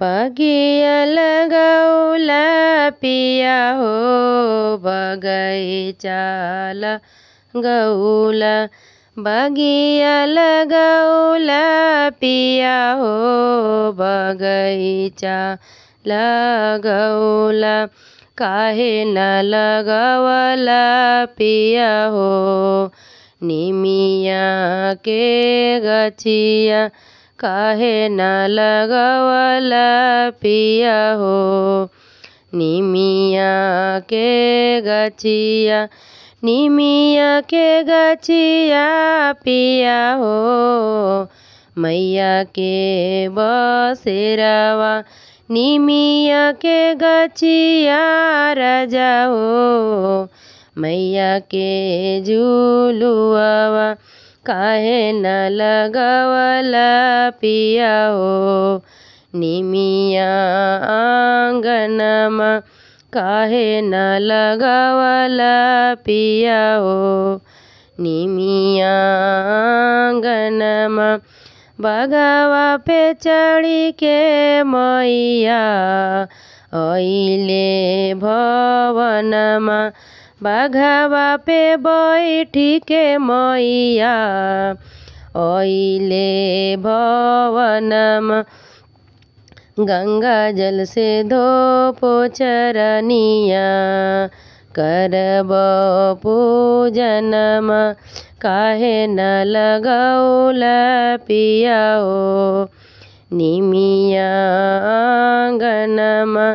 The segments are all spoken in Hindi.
बगिया लगौला पिया हो बगैचाला गौला बगिया लगौला पिया हो बगैचा लगौला काहे न लगवला पिया हो निमिया के गछिया काहे न लगवल पिया हो निमिया के गचिया निमिया के गचिया पिया हो मैया के बसेरावा निमिया के गचिया राजा मैया के झूलुआवा काहे न लगवला पिया हो निमिया आंगनमा काहे न लगवला पिया हो निमिया आंगनमा बगवा पे चढ़ी के मैया अइले भवनमा बाघा बापे बैठी के मैया ओले भवनम गंगा जल से धो चरनिया करब पूजनम काहे न लगौल पियाओ निमिया आंगनमा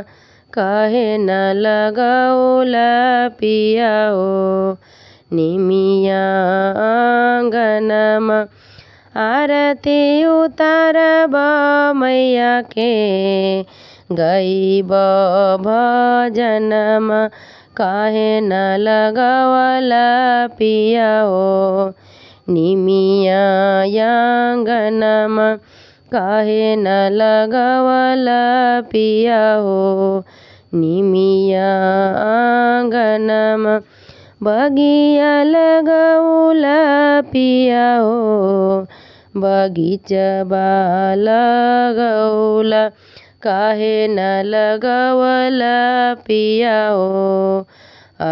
काहे न लगाओला पियाओ निमिया आंगनमा आरती उतार मैया के गईब भजनम काहे न लगाओला पियाओ निमिया आंगनमा काहे न लगावला पिया हो ನಿಮಿಯ ಆಂಗನಮ ಬಗಿಯಲಗೌಲ ಪಿಯೋ ಬಗೀಚ ಬಾಲಗೌಲ काहे न पिया हो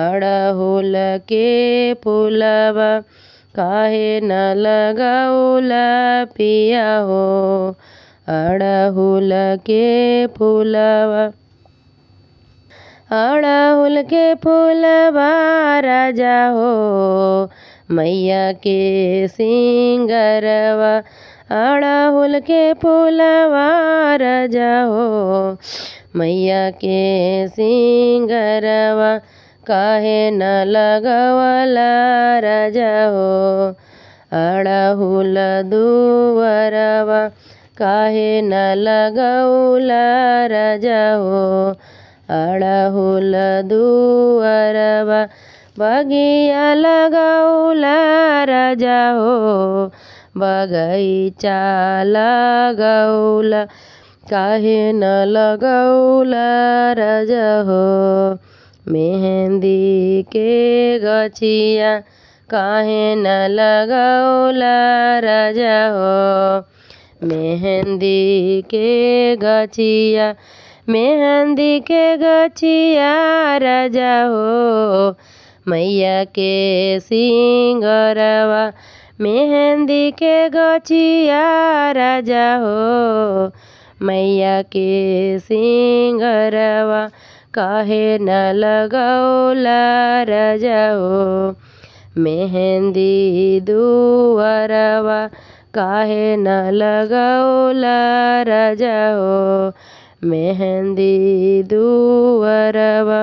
अड़हुल के पुलवा काहे न पिया हो अड़हुल के पुलवा अड़हुल के फूल राजा हो मैया के सिंगरवा अड़हुल के फूल राजा हो मैया के सिंगरवा काहे न लगवला राजा हो अड़हुल दुवरवा काहे न लगौला राजा हो अड़हुल दुअरबा बगिया लगौला राजा हो बगैचा लगौला काहे न लगौला राजा हो मेहंदी के गछिया काहे न लगौला राजा हो मेहंदी के गछिया मेहंदी के गछिया राजा हो मैया के सिंगरवा मेहंदी के गछिया राजा हो मैया के सिंगरवा काहे न लगौला राजा हो मेहंदी दुआरवा काहे न लगौला राजा हो मेहंदी दूअरवा